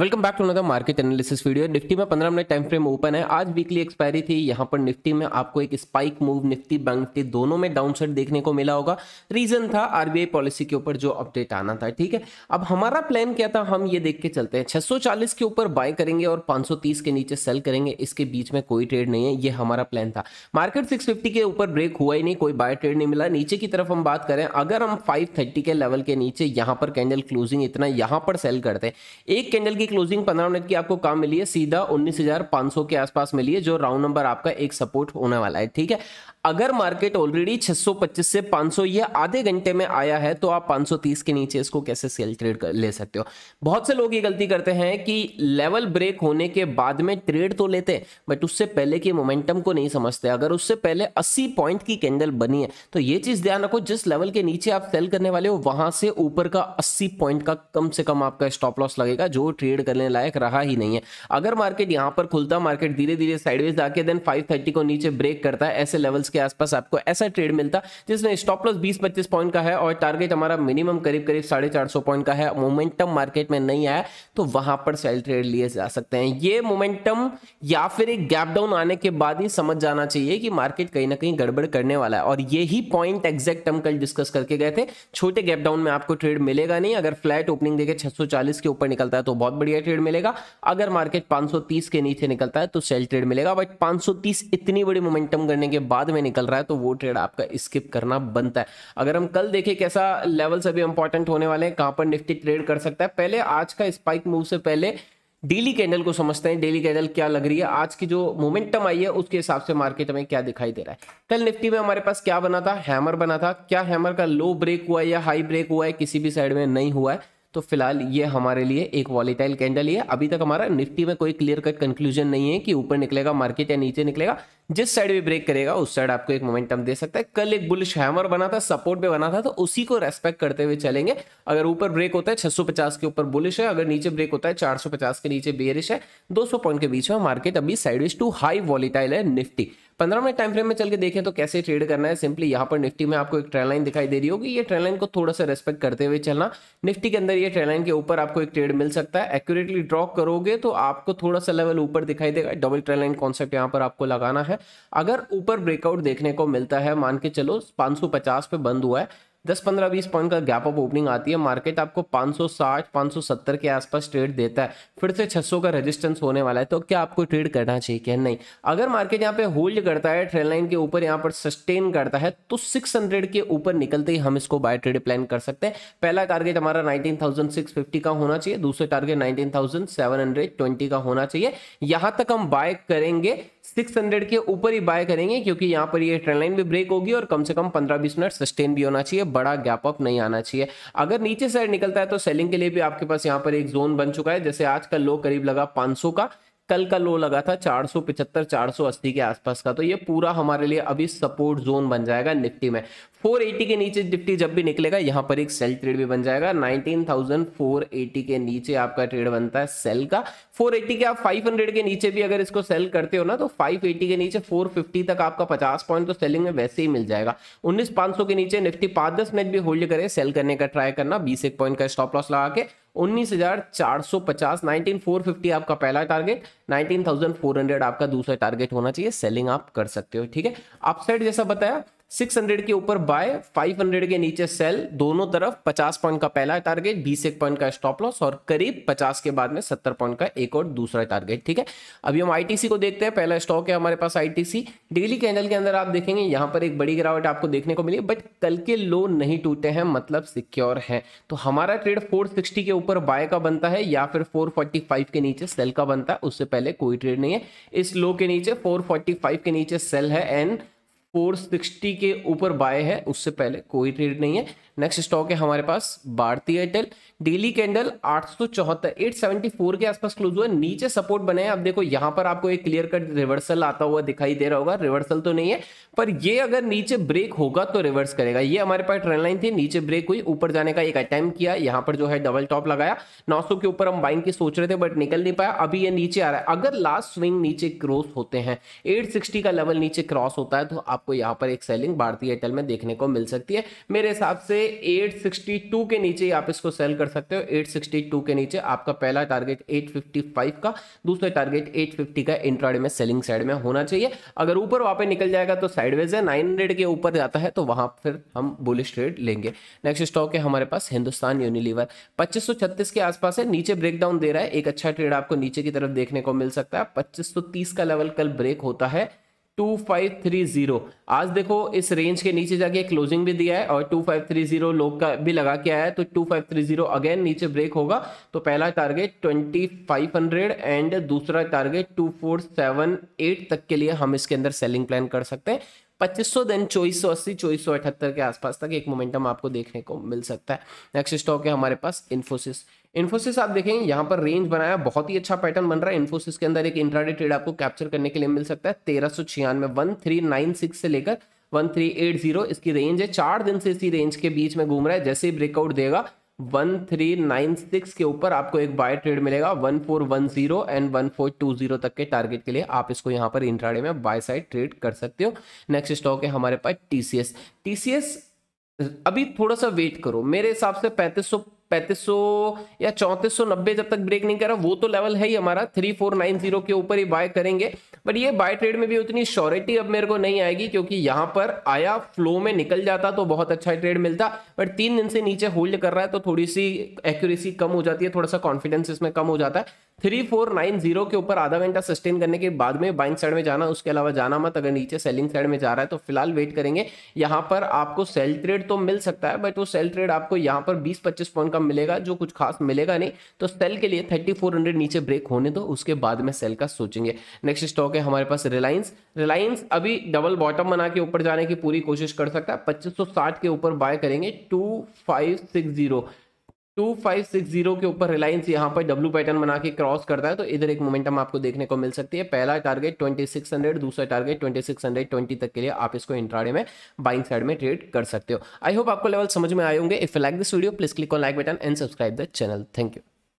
welcome back to another market analysis video Nifty में 15 minute time frame open है आज weekly expiry थी यहाँ पर निफ्टी में आपको एक spike move Nifty bank Nifty दोनों में डाउन साइड देखने को मिला होगा रीजन था आरबीआई पॉलिसी के ऊपर जो अपडेट आना था ठीक है अब हमारा प्लान क्या था हम ये देख के चलते हैं छह के ऊपर बाय करेंगे और पांच के नीचे सेल करेंगे इसके बीच में कोई ट्रेड नहीं है ये हमारा प्लान था मार्केट सिक्स के ऊपर ब्रेक हुआ ही नहीं कोई बाय ट्रेड नहीं मिला नीचे की तरफ हम बात करें अगर हम फाइव के लेवल के नीचे यहाँ पर कैंडल क्लोजिंग इतना यहाँ पर सेल करते हैं एक कैंडल की क्लोजिंग पंद्रह मिनट की आपको काम मिली है सीधा उन्नीस के आसपास मिली है जो राउंड नंबर आपका एक सपोर्ट होने वाला है ठीक है अगर मार्केट ऑलरेडी 625 से 500 ये आधे घंटे में आया है तो आप 530 के नीचे इसको कैसे सेल ट्रेड कर ले सकते हो बहुत से लोग ये गलती करते हैं कि लेवल ब्रेक होने के बाद में ट्रेड तो लेते हैं बट उससे पहले के मोमेंटम को नहीं समझते अगर उससे पहले अस्सी पॉइंट की कैंडल बनी है तो ये चीज ध्यान रखो जिस लेवल के नीचे आप सेल करने वाले हो वहां से ऊपर का अस्सी पॉइंट का कम से कम आपका स्टॉप लॉस लगेगा जो ट्रेड करने लायक रहा ही नहीं है अगर मार्केट यहां पर खुलता मार्केट धीरे धीरे साइडवेज आके देन फाइव को नीचे ब्रेक करता है ऐसे लेवल पॉइंट्स के आसपास आपको ऐसा ट्रेड मिलता जिसमें स्टॉप लॉस बीस पच्चीस पॉइंट का है और टारगेट हमारा मिनिमम करीब करीब साढ़े चार सौ पॉइंट का है मोमेंटम मार्केट में नहीं आया तो वहां पर सेल ट्रेड लिए जा सकते हैं ये मोमेंटम या फिर एक गैप डाउन आने के बाद ही समझ जाना चाहिए कि मार्केट कहीं ना कहीं गड़बड़ करने वाला है और यही पॉइंट एग्जैक्ट हम कल डिस्कस करके गए थे छोटे गैप डाउन में आपको ट्रेड मिलेगा नहीं अगर फ्लैट ओपनिंग देखे 640 के ऊपर निकलता है तो बहुत बढ़िया ट्रेड मिलेगा अगर मार्केट 530 के नीचे निकलता है तो सेल ट्रेड मिलेगा बट 530 इतनी बड़ी मोमेंटम करने के बाद में निकल रहा है तो वो ट्रेड आपका स्किप करना बनता है अगर हम कल देखें कैसा लेवल सभी इंपॉर्टेंट होने वाले हैं कहाँ पर निफ्टी ट्रेड कर सकता है पहले आज का स्पाइक मूव से पहले डेली कैंडल को समझते हैं डेली कैंडल क्या लग रही है आज की जो मोमेंटम आई है उसके हिसाब से मार्केट में क्या दिखाई दे रहा है कल निफ्टी में हमारे पास क्या बना था हैमर बना था क्या हैमर का लो ब्रेक हुआ है या हाई ब्रेक हुआ है किसी भी साइड में नहीं हुआ है तो फिलहाल ये हमारे लिए एक वॉलीटाइल कैंडल ही है अभी तक हमारा निफ्टी में कोई क्लियर कट कंक्लूजन नहीं है कि ऊपर निकलेगा मार्केट या नीचे निकलेगा जिस साइड भी ब्रेक करेगा उस साइड आपको एक मोमेंटम दे सकता है कल एक बुलिश हैमर बना था सपोर्ट पे बना था तो उसी को रेस्पेक्ट करते हुए चलेंगे अगर ऊपर ब्रेक होता है 650 के ऊपर बुलिश है अगर नीचे ब्रेक होता है 450 के नीचे बेरिश है 200 पॉइंट के बीच में मार्केट अभी साइडवेज टू हाई वॉलीटाइल है निफ्टी पंद्रह मिनट टाइम फ्रेम में चल के देखें तो कैसे ट्रेड करना है सिंपली यहाँ पर निफ्टी में आपको एक ट्रेन लाइन दिखाई दे रही होगी ये ट्रेन लाइन को थोड़ा सा रेस्पेक्ट करते हुए चलना निफ्टी के अंदर ये ट्रेन लाइन के ऊपर आपको एक ट्रेड मिल सकता है एक्यूरेटली ड्रॉ करोगे तो आपको थोड़ा सा लेवल ऊपर दिखाई देगा डबल ट्रेन लाइन कॉन्सेप्ट यहाँ पर आपको लगाना है है अगर ऊपर ब्रेकआउट देखने को मिलता है मान के चलो 550 पे बंद हुआ है 10-15-20 पॉइंट का गैप अप ओपनिंग आती है मार्केट आपको 560 570 के आसपास ट्रेड देता है फिर से 600 का रेजिस्टेंस होने वाला है तो क्या आपको ट्रेड करना चाहिए क्या नहीं अगर मार्केट यहाँ पे होल्ड करता है ट्रेल लाइन के ऊपर यहाँ पर सस्टेन करता है तो 600 के ऊपर निकलते ही हम इसको बाय ट्रेड प्लान कर सकते हैं पहला टारगेट हमारा नाइनटीन का होना चाहिए दूसरा टारगेट नाइनटीन का होना चाहिए यहां तक हम बाय करेंगे 600 के ऊपर ही बाय करेंगे क्योंकि यहाँ पर ये ट्रेंड लाइन भी ब्रेक होगी और कम से कम 15-20 मिनट सस्टेन भी होना चाहिए बड़ा गैप अप नहीं आना चाहिए अगर नीचे साइड निकलता है तो सेलिंग के लिए भी आपके पास यहाँ पर एक जोन बन चुका है जैसे आज का लो करीब लगा 500 का कल का लो लगा था चार सौ के आसपास का तो ये पूरा हमारे लिए अभी सपोर्ट जोन बन जाएगा निफ्टी में 480 के नीचे निफ्टी जब भी निकलेगा यहाँ पर एक सेल ट्रेड भी बन जाएगा 19,480 के नीचे आपका ट्रेड बनता है सेल का 480 के आप 500 के नीचे भी अगर इसको सेल करते हो ना तो 580 के नीचे 450 तक आपका 50 पॉइंट तो सेलिंग में वैसे ही मिल जाएगा 19,500 के नीचे निफ्टी पांच दस मिनट भी होल्ड करे सेल करने का ट्राई करना बीस एक पॉइंट का स्टॉप लॉस लगा के उन्नीस हजार चार सौ पचास नाइनटीन फोर फिफ्टी आपका पहला target nineteen thousand four hundred आपका दूसरा टारगेट होना चाहिए सेलिंग आप कर सकते हो ठीक है अपसाइड जैसा बताया 600 के ऊपर बाय 500 के नीचे सेल दोनों तरफ 50 पॉइंट का पहला टारगेट 20 एक पॉइंट का स्टॉप लॉस और करीब 50 के बाद में 70 पॉइंट का एक और दूसरा टारगेट ठीक है अभी हम आईटीसी को देखते हैं पहला स्टॉक है हमारे पास आईटीसी डेली कैंडल के अंदर आप देखेंगे यहाँ पर एक बड़ी गिरावट आपको देखने को मिली बट कल के लो नहीं टूटे हैं मतलब सिक्योर है तो हमारा ट्रेड फोर के ऊपर बाय का बनता है या फिर फोर के नीचे सेल का बनता है उससे पहले कोई ट्रेड नहीं है इस लो के नीचे फोर के नीचे सेल है एंड 460 के ऊपर बाय है उससे पहले कोई ट्रेड नहीं है नेक्स्ट स्टॉक है हमारे पास भारतीय एयरटेल डेली कैंडल आठ सौ चौहत्तर एट सेवेंटी फोर के आसपास क्लोज हुआ नीचे सपोर्ट बने हैं अब देखो यहाँ पर आपको एक क्लियर कट रिवर्सल आता हुआ दिखाई दे रहा होगा रिवर्सल तो नहीं है पर ये अगर नीचे ब्रेक होगा तो रिवर्स करेगा ये हमारे पास ट्रेंड लाइन थी नीचे ब्रेक हुई ऊपर जाने का एक अटैम्प किया यहाँ पर जो है डबल टॉप लगाया सौ के ऊपर हम बाइंग की सोच रहे थे बट निकल नहीं पाया अभी ये नीचे आ रहा है अगर लास्ट स्विंग नीचे क्रॉस होते हैं सिक्सटी का लेवल नीचे क्रॉस होता है तो आप आपको यहाँ पर एक सेलिंग भारतीय एयरटेल में देखने को मिल सकती है मेरे हिसाब से 862 के नीचे आप इसको सेल कर सकते हो 862 के नीचे आपका पहला टारगेट 855 का दूसरा टारगेट 850 का इंट्राडे में सेलिंग साइड में होना चाहिए अगर ऊपर वहाँ पे निकल जाएगा तो साइडवेज है 900 के ऊपर जाता है तो वहाँ फिर हम बुलिश ट्रेड लेंगे नेक्स्ट स्टॉक है हमारे पास हिंदुस्तान यूनिलीवर 2536 के आसपास है नीचे ब्रेकडाउन दे रहा है एक अच्छा ट्रेड आपको नीचे की तरफ देखने को मिल सकता है 2530 का लेवल कल ब्रेक होता है टू फाइव थ्री जीरो आज देखो इस रेंज के नीचे जाके क्लोजिंग भी दिया है और टू फाइव थ्री जीरो लोग का भी लगा के आया है तो two five three zero again नीचे ब्रेक होगा तो पहला target twenty five hundred and दूसरा target two four seven eight तक के लिए हम इसके अंदर सेलिंग प्लान कर सकते हैं पच्चीस सौ देन चौबीस सौ अस्सी चौबीस सौ अठहत्तर के आसपास तक एक मोमेंटम आपको देखने को मिल सकता है नेक्स्ट स्टॉक है हमारे पास इन्फोसिस इन्फोसिस आप देखेंगे यहाँ पर रेंज बनाया बहुत ही अच्छा पैटर्न बन रहा है इन्फोसिस के अंदर एक इंट्राडे ट्रेड आपको कैप्चर करने के लिए मिल सकता है तेरह सौ छियानवे वन थ्री नाइन सिक्स से लेकर वन थ्री एट जीरो इसकी रेंज है चार दिन से इसी रेंज के बीच में घूम रहा है जैसे ही ब्रेकआउट देगा वन थ्री नाइन सिक्स के ऊपर आपको एक बाय ट्रेड मिलेगा one four one zero and one four two zero तक के टारगेट के लिए आप इसको यहां पर इंट्राडे में बाय साइड ट्रेड कर सकते हो नेक्स्ट स्टॉक है हमारे पास टीसीएस टीसीएस अभी थोड़ा सा वेट करो मेरे हिसाब से पैंतीस सौ पैंतीस या चौंतीस जब तक ब्रेक नहीं करा वो तो लेवल है ही हमारा थ्री फोर नाइन जीरो के ऊपर ही बाय करेंगे बट ये बाय ट्रेड में भी उतनी श्योरिटी अब मेरे को नहीं आएगी क्योंकि यहाँ पर आया फ्लो में निकल जाता तो बहुत अच्छा ट्रेड मिलता बट तीन दिन से नीचे होल्ड कर रहा है तो थोड़ी सी एक्यूरेसी कम हो जाती है थोड़ा सा कॉन्फिडेंस इसमें कम हो जाता है थ्री फोर नाइन जीरो के ऊपर आधा घंटा सस्टेन करने के बाद में बाइंग साइड में जाना उसके अलावा जाना मत अगर नीचे सेलिंग साइड में जा रहा है तो फिलहाल वेट करेंगे यहाँ पर आपको सेल ट्रेड तो मिल सकता है बट वो सेल ट्रेड आपको यहाँ पर 20-25 पॉइंट का मिलेगा जो कुछ खास मिलेगा नहीं तो सेल के लिए 3400 नीचे ब्रेक होने दो उसके बाद में सेल का सोचेंगे नेक्स्ट स्टॉक है हमारे पास रिलायंस रिलायंस अभी डबल बॉटम बना के ऊपर जाने की पूरी कोशिश कर सकता है पच्चीस के ऊपर बाय करेंगे two two five six zero के ऊपर रिलायंस यहाँ पर डब्ल्यू पैटर्न बना के क्रॉस करता है तो इधर एक मोमेंटम आपको देखने को मिल सकती है पहला टारगेट ट्वेंटी सिक्स हंड्रेड दूसरा target twenty six hundred twenty तक के लिए आप इसको इंट्राडे में बाइंग साइड में ट्रेड कर सकते हो आई होप आपको लेवल समझ में आए होंगे if like this video please click on like button and subscribe the channel thank you